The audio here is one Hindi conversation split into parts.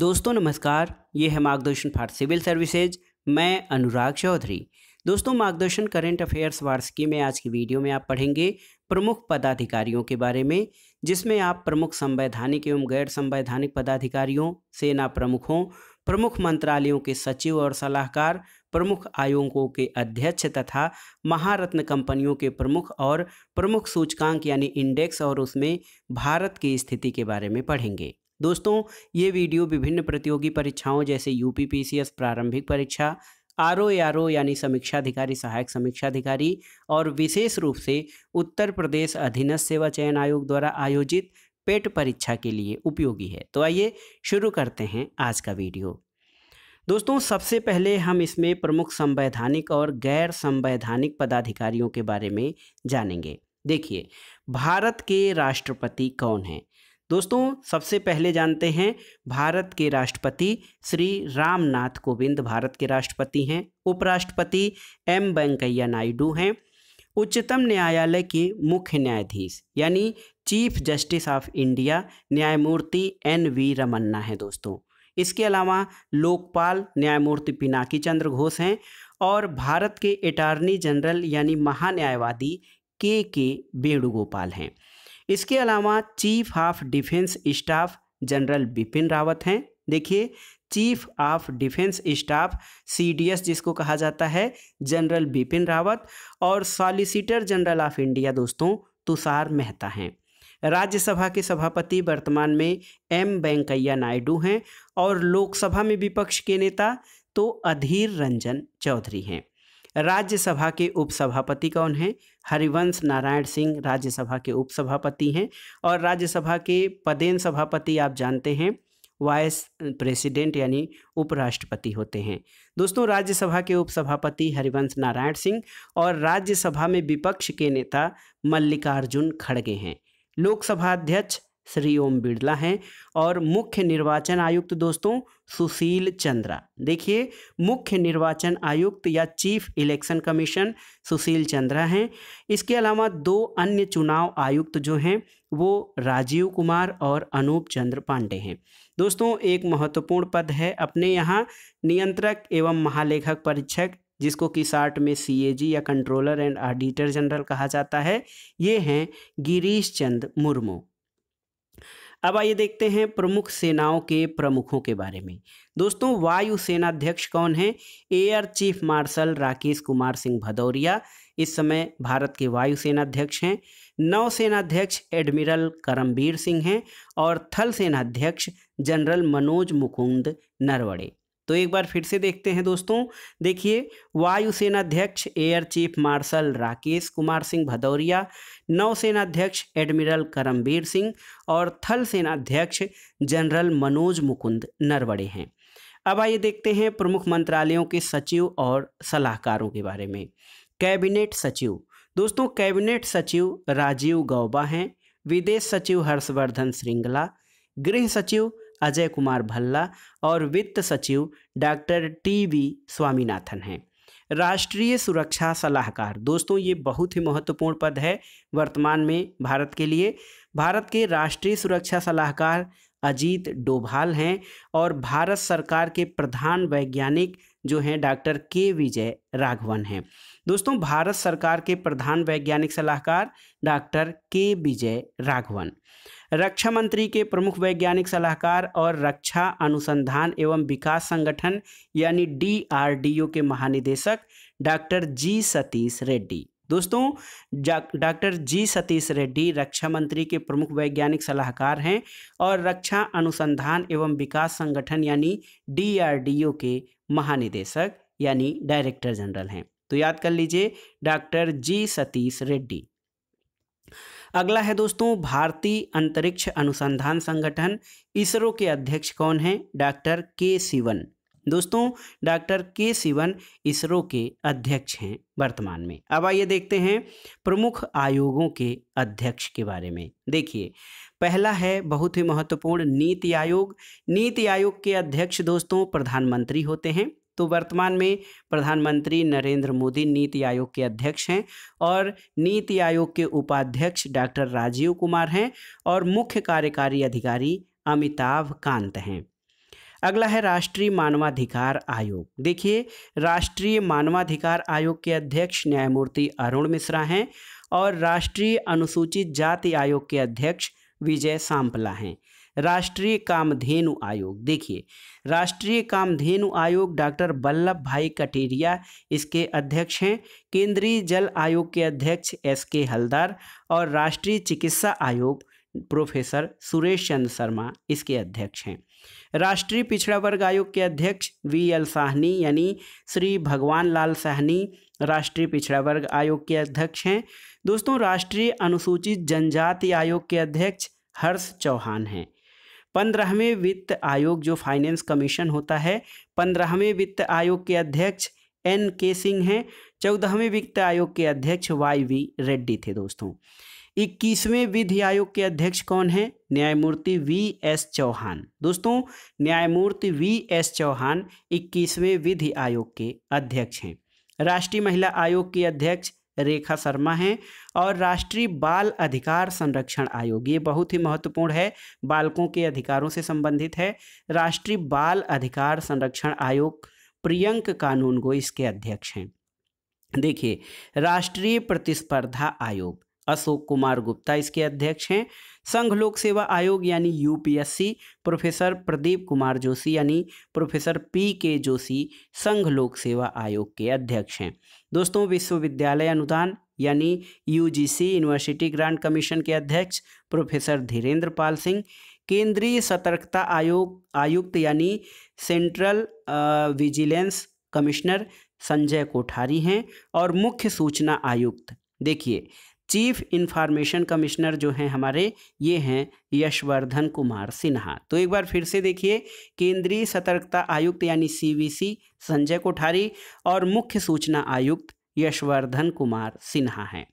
दोस्तों नमस्कार ये है मार्गदर्शन फॉर सिविल सर्विसेज मैं अनुराग चौधरी दोस्तों मार्गदर्शन करेंट अफेयर्स वार्षिकी में आज की वीडियो में आप पढ़ेंगे प्रमुख पदाधिकारियों के बारे में जिसमें आप प्रमुख संवैधानिक एवं गैर संवैधानिक पदाधिकारियों सेना प्रमुखों प्रमुख मंत्रालयों के सचिव और सलाहकार प्रमुख आयोगों के अध्यक्ष तथा महारत्न कंपनियों के प्रमुख और प्रमुख सूचकांक यानी इंडेक्स और उसमें भारत की स्थिति के बारे में पढ़ेंगे दोस्तों ये वीडियो विभिन्न प्रतियोगी परीक्षाओं जैसे यू पी प्रारंभिक परीक्षा आर ओ आर ओ यानी समीक्षाधिकारी सहायक समीक्षाधिकारी और विशेष रूप से उत्तर प्रदेश अधीनस्थ सेवा चयन आयोग द्वारा आयोजित पेट परीक्षा के लिए उपयोगी है तो आइए शुरू करते हैं आज का वीडियो दोस्तों सबसे पहले हम इसमें प्रमुख संवैधानिक और गैर संवैधानिक पदाधिकारियों के बारे में जानेंगे देखिए भारत के राष्ट्रपति कौन हैं दोस्तों सबसे पहले जानते हैं भारत के राष्ट्रपति श्री रामनाथ कोविंद भारत के राष्ट्रपति हैं उपराष्ट्रपति एम वेंकैया नायडू हैं उच्चतम न्यायालय के मुख्य न्यायाधीश यानी चीफ जस्टिस ऑफ इंडिया न्यायमूर्ति एन वी रमन्ना हैं दोस्तों इसके अलावा लोकपाल न्यायमूर्ति पिनाकी चंद्र घोष हैं और भारत के अटारनी जनरल यानी महान्यायवादी के के वेणुगोपाल हैं इसके अलावा chief of defence staff general Bipin Rawat हैं देखिए chief of defence staff CDS जिसको कहा जाता है जनरल बिपिन रावत और सॉलिसिटर जनरल ऑफ इंडिया दोस्तों तुषार मेहता हैं राज्यसभा के सभापति वर्तमान में एम वेंकैया नायडू हैं और लोकसभा में विपक्ष के नेता तो अधीर रंजन चौधरी हैं राज्यसभा के उपसभापति कौन हैं हरिवंश नारायण सिंह राज्यसभा के उपसभापति हैं और राज्यसभा के पदेन सभापति आप जानते हैं वाइस प्रेसिडेंट यानी उपराष्ट्रपति होते हैं दोस्तों राज्यसभा के उपसभापति हरिवंश नारायण सिंह और राज्यसभा में विपक्ष के नेता मल्लिकार्जुन खड़गे हैं लोकसभा अध्यक्ष श्री ओम बिड़ला हैं और मुख्य निर्वाचन आयुक्त दोस्तों सुशील चंद्रा देखिए मुख्य निर्वाचन आयुक्त या chief election commission Sushil Chandra हैं इसके अलावा दो अन्य चुनाव आयुक्त जो हैं वो राजीव कुमार और अनूप चंद्र पांडे हैं दोस्तों एक महत्वपूर्ण पद है अपने यहाँ नियंत्रक एवं महालेखक परीक्षक जिसको कि साठ में सीएजी या कंट्रोलर एंड ऑडिटर जनरल कहा जाता है ये हैं गिरीश चंद मुर्मू अब आइए देखते हैं प्रमुख सेनाओं के प्रमुखों के बारे में दोस्तों वायु अध्यक्ष कौन है air chief marshal Rakesh Kumar Singh Bhadauria इस समय भारत के वायु अध्यक्ष हैं नौसेनाध्यक्ष एडमिरल करमबीर सिंह हैं और थल सेनाध्यक्ष जनरल मनोज मुकुंद नरवड़े तो एक बार फिर से देखते हैं दोस्तों देखिए वायुसेना अध्यक्ष air chief marshal Rakesh Kumar Singh Bhadauria नौसेना अध्यक्ष एडमिरल करमबीर सिंह और थल सेना अध्यक्ष जनरल मनोज मुकुंद नरवड़े हैं अब आइए देखते हैं प्रमुख मंत्रालयों के सचिव और सलाहकारों के बारे में कैबिनेट सचिव दोस्तों कैबिनेट सचिव राजीव गौबा हैं विदेश सचिव हर्षवर्धन श्रृंगला गृह सचिव अजय कुमार भल्ला और वित्त सचिव डॉक्टर टी वी स्वामीनाथन हैं राष्ट्रीय सुरक्षा सलाहकार दोस्तों ये बहुत ही महत्वपूर्ण पद है वर्तमान में भारत के लिए भारत के राष्ट्रीय सुरक्षा सलाहकार अजीत डोभाल हैं और भारत सरकार के प्रधान वैज्ञानिक जो हैं डॉक्टर के विजय राघवन हैं दोस्तों भारत सरकार के प्रधान वैज्ञानिक सलाहकार डॉक्टर के विजय राघवन रक्षा मंत्री के प्रमुख वैज्ञानिक सलाहकार और रक्षा अनुसंधान एवं विकास संगठन यानी डीआरडीओ के महानिदेशक डॉक्टर जी सतीश रेड्डी दोस्तों डॉक्टर जी सतीश रेड्डी रक्षा मंत्री के प्रमुख वैज्ञानिक सलाहकार हैं और रक्षा अनुसंधान एवं विकास संगठन यानी डीआरडीओ के महानिदेशक यानी डायरेक्टर जनरल हैं तो याद कर लीजिए डॉक्टर जी सतीश रेड्डी अगला है दोस्तों भारतीय अंतरिक्ष अनुसंधान संगठन इसरो के अध्यक्ष कौन हैं डॉक्टर के सिवन दोस्तों डॉक्टर के सिवन इसरो के अध्यक्ष हैं वर्तमान में अब आइए देखते हैं प्रमुख आयोगों के अध्यक्ष के बारे में देखिए पहला है बहुत ही महत्वपूर्ण नीति आयोग नीति आयोग के अध्यक्ष दोस्तों प्रधानमंत्री होते हैं तो वर्तमान में प्रधानमंत्री नरेंद्र मोदी नीति आयोग के अध्यक्ष हैं और नीति आयोग के उपाध्यक्ष डॉक्टर राजीव कुमार हैं और मुख्य कार्यकारी अधिकारी अमिताभ कांत हैं अगला है राष्ट्रीय मानवाधिकार आयोग देखिए राष्ट्रीय मानवाधिकार आयोग के अध्यक्ष न्यायमूर्ति अरुण मिश्रा हैं और राष्ट्रीय अनुसूचित जाति आयोग के अध्यक्ष विजय सांपला हैं राष्ट्रीय कामधेनु आयोग देखिए राष्ट्रीय कामधेनु आयोग डॉक्टर वल्लभ भाई कटेरिया इसके अध्यक्ष हैं केंद्रीय जल आयोग के अध्यक्ष एस के हल्दार और राष्ट्रीय चिकित्सा आयोग प्रोफेसर सुरेश चंद्र शर्मा इसके अध्यक्ष हैं राष्ट्रीय पिछड़ा वर्ग आयोग के अध्यक्ष वी एल साहनी यानी श्री भगवान लाल साहनी राष्ट्रीय पिछड़ा वर्ग आयोग के अध्यक्ष हैं दोस्तों राष्ट्रीय अनुसूचित जनजाति आयोग के अध्यक्ष हर्ष चौहान हैं पंद्रहवें वित्त आयोग जो फाइनेंस कमीशन होता है पंद्रहवें वित्त आयोग के अध्यक्ष एन के सिंह हैं चौदहवें वित्त आयोग के अध्यक्ष वाई वी रेड्डी थे दोस्तों इक्कीसवें विधि आयोग के अध्यक्ष कौन हैं न्यायमूर्ति वी एस चौहान दोस्तों न्यायमूर्ति वी एस चौहान इक्कीसवें विधि आयोग के अध्यक्ष हैं राष्ट्रीय महिला आयोग की अध्यक्ष रेखा शर्मा हैं और राष्ट्रीय बाल अधिकार संरक्षण आयोग ये बहुत ही महत्वपूर्ण है बालकों के अधिकारों से संबंधित है राष्ट्रीय बाल अधिकार संरक्षण आयोग प्रियंक कानून गो इसके अध्यक्ष हैं देखिए राष्ट्रीय प्रतिस्पर्धा आयोग अशोक कुमार गुप्ता इसके अध्यक्ष हैं संघ लोक सेवा आयोग यानी यूपीएससी प्रोफेसर प्रदीप कुमार जोशी यानी प्रोफेसर पी के जोशी संघ लोक सेवा आयोग के अध्यक्ष हैं दोस्तों विश्वविद्यालय अनुदान यानी यूजीसी यूनिवर्सिटी ग्रांट कमीशन के अध्यक्ष प्रोफेसर धीरेंद्र पाल सिंह केंद्रीय सतर्कता आयोग आयुक्त यानी central vigilance commissioner Sanjay Kothari हैं और मुख्य सूचना आयुक्त देखिए चीफ इन्फॉर्मेशन कमिश्नर जो हैं हमारे ये हैं यशवर्धन कुमार सिन्हा तो एक बार फिर से देखिए केंद्रीय सतर्कता आयुक्त यानी सीवीसी संजय कोठारी और मुख्य सूचना आयुक्त यशवर्धन कुमार सिन्हा हैं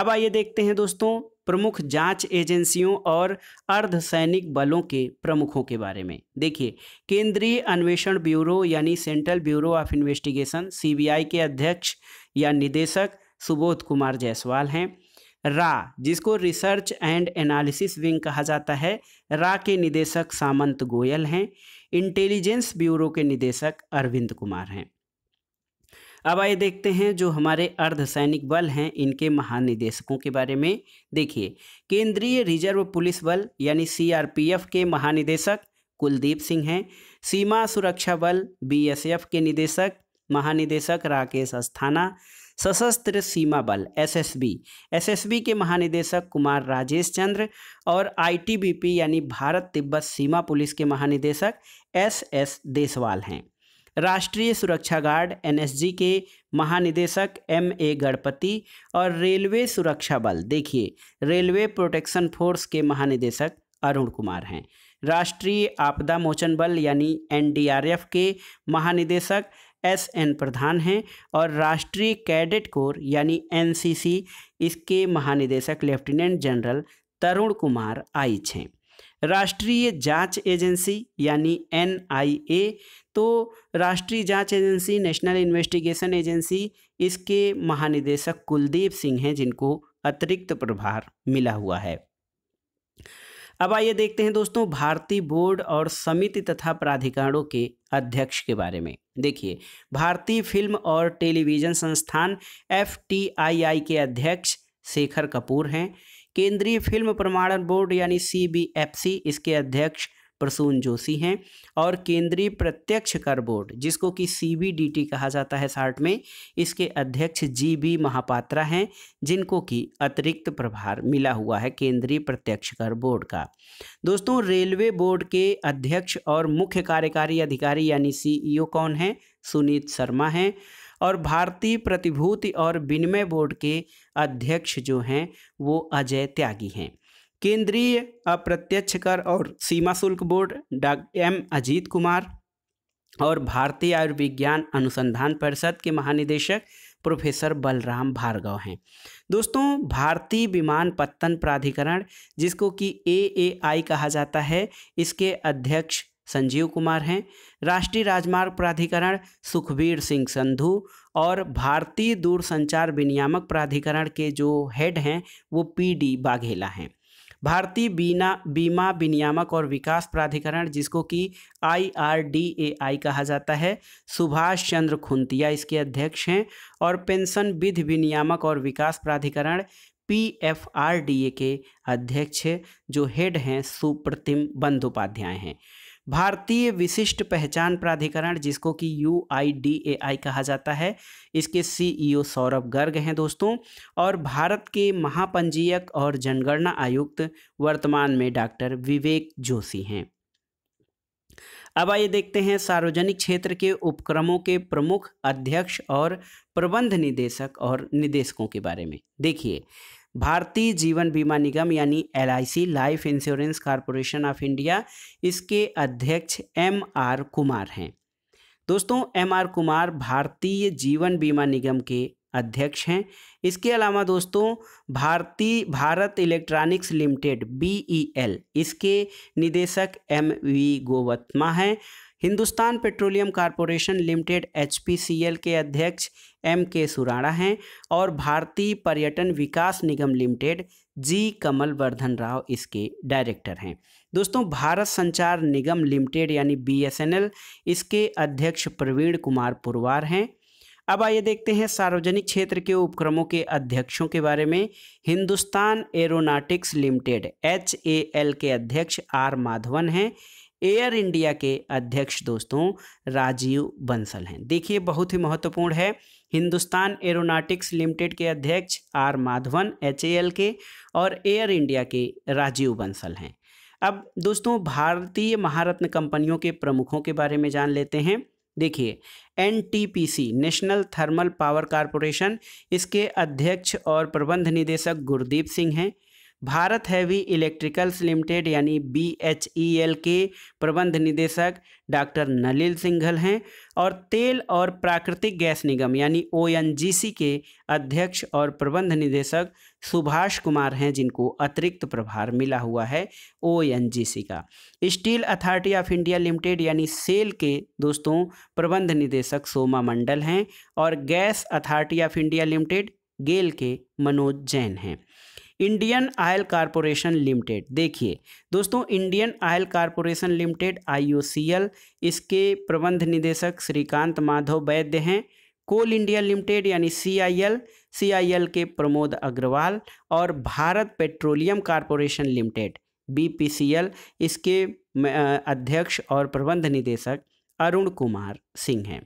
अब आइए देखते हैं दोस्तों प्रमुख जांच एजेंसियों और अर्धसैनिक बलों के प्रमुखों के बारे में देखिए केंद्रीय अन्वेषण ब्यूरो यानी central bureau of investigation CBI के अध्यक्ष या निदेशक सुबोध कुमार जायसवाल हैं रा जिसको रिसर्च एंड एनालिसिस विंग कहा जाता है रा के निदेशक सामंत गोयल हैं इंटेलिजेंस ब्यूरो के निदेशक अरविंद कुमार हैं अब आइए देखते हैं जो हमारे अर्धसैनिक बल हैं इनके महानिदेशकों के बारे में देखिए केंद्रीय रिजर्व पुलिस बल यानी सीआरपीएफ के महानिदेशक कुलदीप सिंह हैं सीमा सुरक्षा बल बीएसएफ के निदेशक महानिदेशक राकेश अस्थाना सशस्त्र सीमा बल एसएसबी एसएसबी के महानिदेशक कुमार राजेश चंद्र और आईटीबीपी यानी भारत तिब्बत सीमा पुलिस के महानिदेशक एस एस देसवाल हैं राष्ट्रीय सुरक्षा गार्ड एनएसजी के महानिदेशक एम ए गणपति और रेलवे सुरक्षा बल देखिए रेलवे प्रोटेक्शन फोर्स के महानिदेशक अरुण कुमार हैं राष्ट्रीय आपदा मोचन बल यानी एनडीआरएफ के महानिदेशक एस एन प्रधान हैं और राष्ट्रीय कैडेट कोर यानी एनसीसी इसके महानिदेशक लेफ्टिनेंट जनरल तरुण कुमार आइच हैं राष्ट्रीय जांच एजेंसी यानी एनआईए तो राष्ट्रीय जांच एजेंसी नेशनल इन्वेस्टिगेशन एजेंसी इसके महानिदेशक कुलदीप सिंह हैं जिनको अतिरिक्त प्रभार मिला हुआ है अब आइए देखते हैं दोस्तों भारतीय बोर्ड और समिति तथा प्राधिकरणों के अध्यक्ष के बारे में देखिए भारतीय फिल्म और टेलीविज़न संस्थान एफ के अध्यक्ष शेखर कपूर हैं केंद्रीय फिल्म प्रमाणन बोर्ड यानी सी इसके अध्यक्ष प्रसून जोशी हैं और केंद्रीय प्रत्यक्ष कर बोर्ड जिसको कि सी कहा जाता है साठ में इसके अध्यक्ष जी बी महापात्रा हैं जिनको कि अतिरिक्त प्रभार मिला हुआ है केंद्रीय प्रत्यक्ष कर बोर्ड का दोस्तों रेलवे बोर्ड के अध्यक्ष और मुख्य कार्यकारी अधिकारी यानी सीईओ e कौन हैं सुनीत शर्मा हैं और भारतीय प्रतिभूति और विनिमय बोर्ड के अध्यक्ष जो हैं वो अजय त्यागी हैं केंद्रीय अप्रत्यक्ष कर और सीमा शुल्क बोर्ड डॉ एम अजीत कुमार और भारतीय आयुर्विज्ञान अनुसंधान परिषद के महानिदेशक प्रोफेसर बलराम भार्गव हैं दोस्तों भारतीय विमान पत्तन प्राधिकरण जिसको कि ए कहा जाता है इसके अध्यक्ष संजीव कुमार हैं राष्ट्रीय राजमार्ग प्राधिकरण सुखबीर सिंह संधु और भारतीय दूरसंचार विनियामक प्राधिकरण के जो हेड हैं वो पीडी बाघेला हैं भारतीय बीना बीमा विनियामक और विकास प्राधिकरण जिसको कि आई कहा जाता है सुभाष चंद्र खुंतिया इसके अध्यक्ष हैं और पेंशन विधि विनियामक और विकास प्राधिकरण P F R D A के अध्यक्ष जो हेड हैं सुप्रतिम बंदोपाध्याय हैं भारतीय विशिष्ट पहचान प्राधिकरण जिसको कि यू कहा जाता है इसके सीईओ e सौरभ गर्ग हैं दोस्तों और भारत के महापंजीयक और जनगणना आयुक्त वर्तमान में डॉक्टर विवेक जोशी हैं अब आइए देखते हैं सार्वजनिक क्षेत्र के उपक्रमों के प्रमुख अध्यक्ष और प्रबंध निदेशक और निदेशकों के बारे में देखिए भारतीय जीवन बीमा निगम यानी L life insurance corporation of India इसके अध्यक्ष एम आर कुमार हैं दोस्तों एम आर कुमार भारतीय जीवन बीमा निगम के अध्यक्ष हैं इसके अलावा दोस्तों भारतीय भारत इलेक्ट्रॉनिक्स लिमिटेड एल इसके निदेशक एम वी गोवत्मा हैं Hindustan petroleum corporation limited H के अध्यक्ष एम के सुराणा हैं और भारतीय पर्यटन विकास निगम लिमिटेड जी कमल वर्धन राव इसके डायरेक्टर हैं दोस्तों भारत संचार निगम लिमिटेड यानी एल इसके अध्यक्ष प्रवीण कुमार पुरवार हैं अब आइए देखते हैं सार्वजनिक क्षेत्र के उपक्रमों के अध्यक्षों के बारे में Hindustan aeronautics limited H A L के अध्यक्ष आर माधवन हैं एयर इंडिया के अध्यक्ष दोस्तों राजीव बंसल हैं देखिए बहुत ही महत्वपूर्ण है हिंदुस्तान एरोनॉटिक्स लिमिटेड के अध्यक्ष आर माधवन एच के और एयर इंडिया के राजीव बंसल हैं अब दोस्तों भारतीय महारत्न कंपनियों के प्रमुखों के बारे में जान लेते हैं देखिए N national thermal power corporation इसके अध्यक्ष और प्रबंध निदेशक गुरदीप सिंह हैं भारत हैवी इलेक्ट्रिकल्स लिमिटेड यानी बी एच ई एल के प्रबंध निदेशक डॉक्टर नलिल सिंघल हैं और तेल और प्राकृतिक गैस निगम यानी ओ एन जी सी के अध्यक्ष और प्रबंध निदेशक सुभाष कुमार हैं जिनको अतिरिक्त प्रभार मिला हुआ है ओ एन जी सी का steel authority of India limited यानी सेल के दोस्तों प्रबंध निदेशक सोमा मंडल हैं और gas authority of India limited GAIL के मनोज जैन हैं इंडियन ऑयल कॉरपोरेशन लिमिटेड देखिए दोस्तों Indian oil corporation limited IOCL इसके प्रबंध निदेशक श्रीकांत माधव वैद्य हैं कोल इंडिया लिमिटेड यानी सीआईएल सीआईएल के प्रमोद अग्रवाल और Bharat petroleum corporation limited BPCL इसके अध्यक्ष और प्रबंध निदेशक अरुण कुमार सिंह हैं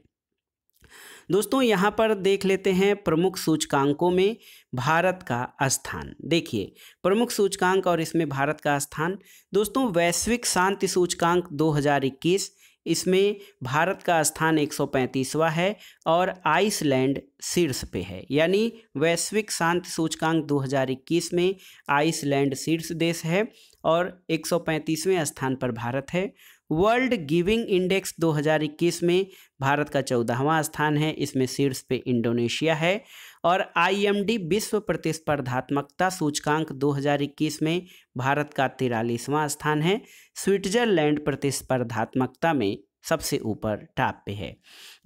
दोस्तों यहाँ पर देख लेते हैं प्रमुख सूचकांकों में भारत का स्थान देखिए प्रमुख सूचकांक और इसमें भारत का स्थान दोस्तों वैश्विक शांति सूचकांक 2021 इसमें भारत का स्थान 135वां है और आइसलैंड शीर्ष पे है यानी वैश्विक शांति सूचकांक 2021 में आइसलैंड शीर्ष देश है और 135वें स्थान पर भारत है वर्ल्ड गिविंग इंडेक्स 2021 में भारत का चौदहवां स्थान है इसमें शीर्ष पे इंडोनेशिया है और आईएमडी विश्व प्रतिस्पर्धात्मकता सूचकांक 2021 में भारत का तिरालीसवां स्थान है स्विट्जरलैंड प्रतिस्पर्धात्मकता में सबसे ऊपर टॉप पे है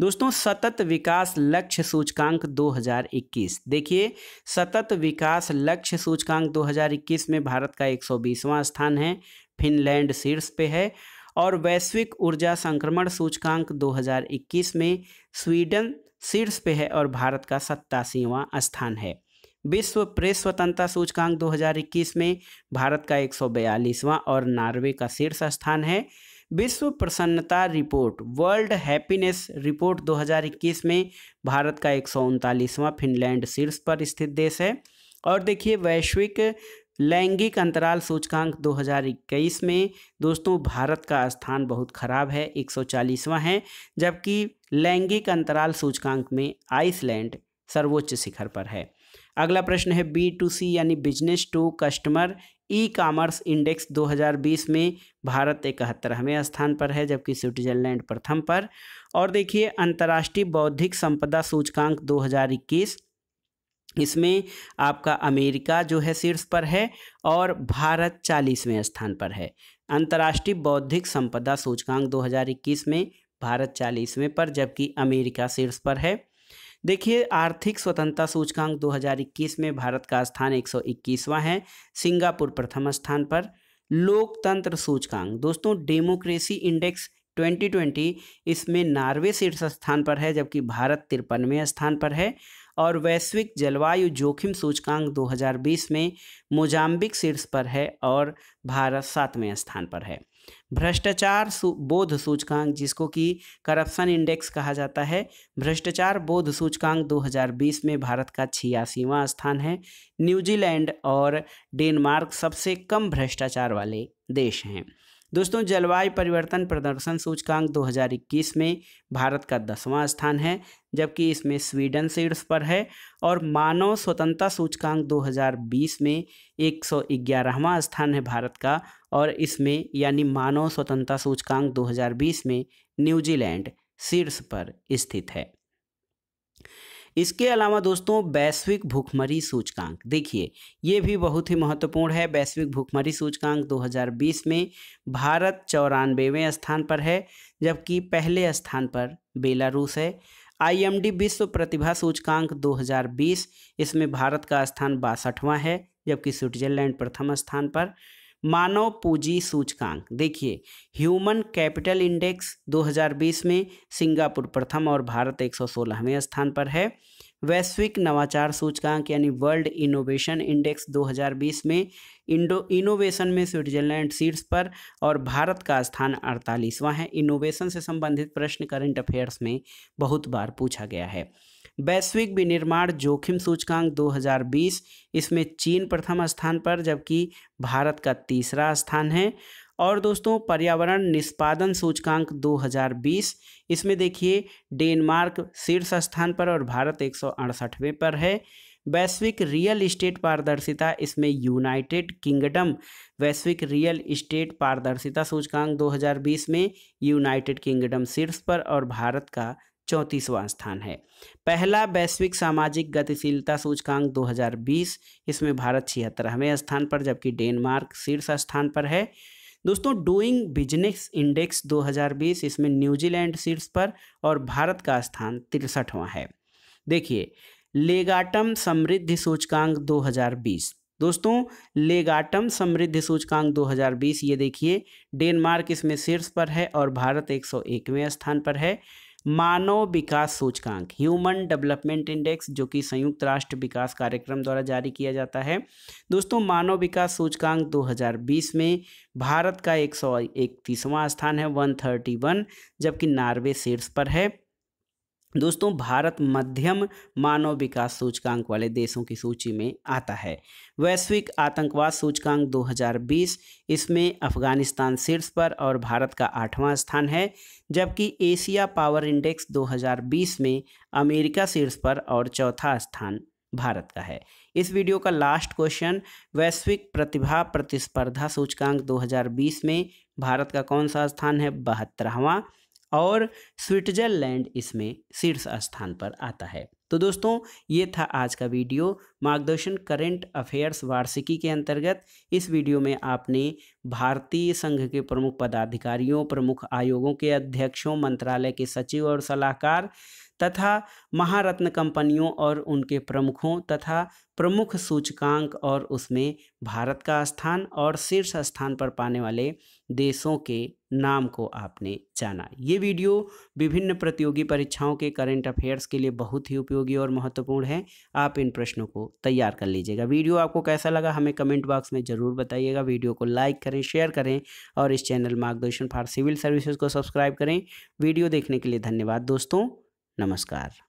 दोस्तों सतत विकास लक्ष्य सूचकांक 2021 देखिए सतत विकास लक्ष्य सूचकांक 2021 में भारत का 120वां स्थान है फिनलैंड शीर्ष पे है और वैश्विक ऊर्जा संक्रमण सूचकांक 2021 में स्वीडन शीर्ष पे है और भारत का सत्तासीवा स्थान है विश्व प्रेस स्वतंत्रता सूचकांक 2021 में भारत का एक और नॉर्वे का शीर्ष स्थान है विश्व प्रसन्नता रिपोर्ट वर्ल्ड हैप्पीनेस रिपोर्ट 2021 में भारत का एक फिनलैंड शीर्ष पर स्थित देश है और देखिए वैश्विक लैंगिक अंतराल सूचकांक 2021 में दोस्तों भारत का स्थान बहुत खराब है 140वां है जबकि लैंगिक अंतराल सूचकांक में आइसलैंड सर्वोच्च शिखर पर है अगला प्रश्न है बी टू सी यानी business to customer E commerce index 2020 में भारत इकहत्तरवें स्थान पर है जबकि स्विट्जरलैंड प्रथम पर और देखिए अंतर्राष्ट्रीय बौद्धिक संपदा सूचकांक 2021 इसमें आपका अमेरिका जो है शीर्ष पर है और भारत चालीसवें स्थान पर है अंतर्राष्ट्रीय बौद्धिक संपदा सूचकांक 2021 में भारत चालीसवें पर जबकि अमेरिका शीर्ष पर है देखिए आर्थिक स्वतंत्रता सूचकांक 2021 में भारत का स्थान 121वां है सिंगापुर प्रथम स्थान पर लोकतंत्र सूचकांक दोस्तों डेमोक्रेसी इंडेक्स 2020 इसमें नार्वे शीर्ष स्थान पर है जबकि भारत तिरपनवें स्थान पर है और वैश्विक जलवायु जोखिम सूचकांक 2020 में मोजाम्बिक शीर्ष पर है और भारत सातवें स्थान पर है भ्रष्टाचार बोध सूचकांक जिसको कि करप्शन इंडेक्स कहा जाता है भ्रष्टाचार बोध सूचकांक 2020 में भारत का छियासीवां स्थान है न्यूजीलैंड और डेनमार्क सबसे कम भ्रष्टाचार वाले देश हैं दोस्तों जलवायु परिवर्तन प्रदर्शन सूचकांक 2021 में भारत का दसवां स्थान है जबकि इसमें स्वीडन शीर्ष पर है और मानव स्वतंत्रता सूचकांक 2020 में 111वां स्थान है भारत का और इसमें यानी मानव स्वतंत्रता सूचकांक 2020 में न्यूजीलैंड शीर्ष पर स्थित है इसके अलावा दोस्तों वैश्विक भूखमरी सूचकांक देखिए ये भी बहुत ही महत्वपूर्ण है वैश्विक भूखमरी सूचकांक 2020 में भारत चौरानवेवें स्थान पर है जबकि पहले स्थान पर बेलारूस है आईएमडी विश्व प्रतिभा सूचकांक 2020 इसमें भारत का स्थान बासठवां है जबकि स्विट्जरलैंड प्रथम स्थान पर मानव पूंजी सूचकांक देखिए ह्यूमन कैपिटल इंडेक्स 2020 में सिंगापुर प्रथम और भारत 116वें स्थान पर है वैश्विक नवाचार सूचकांक यानी वर्ल्ड इनोवेशन इंडेक्स 2020 में इंडो इनोवेशन में स्विट्जरलैंड सीट्स पर और भारत का स्थान अड़तालीसवाँ है इनोवेशन से संबंधित प्रश्न करंट अफेयर्स में बहुत बार पूछा गया है वैश्विक विनिर्माण जोखिम सूचकांक 2020 इसमें चीन प्रथम स्थान पर जबकि भारत का तीसरा स्थान है और दोस्तों पर्यावरण निष्पादन सूचकांक 2020 इसमें देखिए डेनमार्क शीर्ष स्थान पर और भारत एक पर है वैश्विक रियल इस्टेट पारदर्शिता इसमें यूनाइटेड किंगडम वैश्विक रियल इस्टेट पारदर्शिता सूचकांक 2020 में यूनाइटेड किंगडम शीर्ष पर और भारत का चौंतीसवां स्थान है पहला वैश्विक सामाजिक गतिशीलता सूचकांक 2020 इसमें भारत छिहत्तरवें स्थान पर जबकि डेनमार्क शीर्ष स्थान पर है दोस्तों डूइंग बिजनेस इंडेक्स 2020 इसमें न्यूजीलैंड शीर्ष पर और भारत का स्थान तिरसठवां है देखिए लेगाटम समृद्धि सूचकांक 2020 दोस्तों लेगाटम समृद्धि सूचकांक 2020 ये देखिए डेनमार्क इसमें शीर्ष पर है और भारत 101वें स्थान पर है मानव विकास सूचकांक ह्यूमन डेवलपमेंट इंडेक्स जो कि संयुक्त राष्ट्र विकास कार्यक्रम द्वारा जारी किया जाता है दोस्तों मानव विकास सूचकांक 2020 में भारत का एक सौ स्थान है 131 जबकि नार्वे शीर्ष पर है दोस्तों भारत मध्यम मानव विकास सूचकांक वाले देशों की सूची में आता है वैश्विक आतंकवाद सूचकांक 2020 इसमें अफगानिस्तान शीर्ष पर और भारत का आठवां स्थान है जबकि एशिया पावर इंडेक्स 2020 में अमेरिका शीर्ष पर और चौथा स्थान भारत का है इस वीडियो का लास्ट क्वेश्चन वैश्विक प्रतिभा प्रतिस्पर्धा सूचकांक 2020 में भारत का कौन सा स्थान है बहत्तरवां और स्विट्जरलैंड इसमें शीर्ष स्थान पर आता है तो दोस्तों ये था आज का वीडियो मार्गदर्शन करंट अफेयर्स वार्षिकी के अंतर्गत इस वीडियो में आपने भारतीय संघ के प्रमुख पदाधिकारियों प्रमुख आयोगों के अध्यक्षों मंत्रालय के सचिव और सलाहकार तथा महारत्न कंपनियों और उनके प्रमुखों तथा प्रमुख सूचकांक और उसमें भारत का स्थान और शीर्ष स्थान पर पाने वाले देशों के नाम को आपने जाना ये वीडियो विभिन्न प्रतियोगी परीक्षाओं के करंट अफेयर्स के लिए बहुत ही उपयोगी और महत्वपूर्ण है आप इन प्रश्नों को तैयार कर लीजिएगा वीडियो आपको कैसा लगा हमें कमेंट बॉक्स में ज़रूर बताइएगा वीडियो को लाइक करें शेयर करें और इस channel Margdarshan for civil services को सब्सक्राइब करें वीडियो देखने के लिए धन्यवाद दोस्तों नमस्कार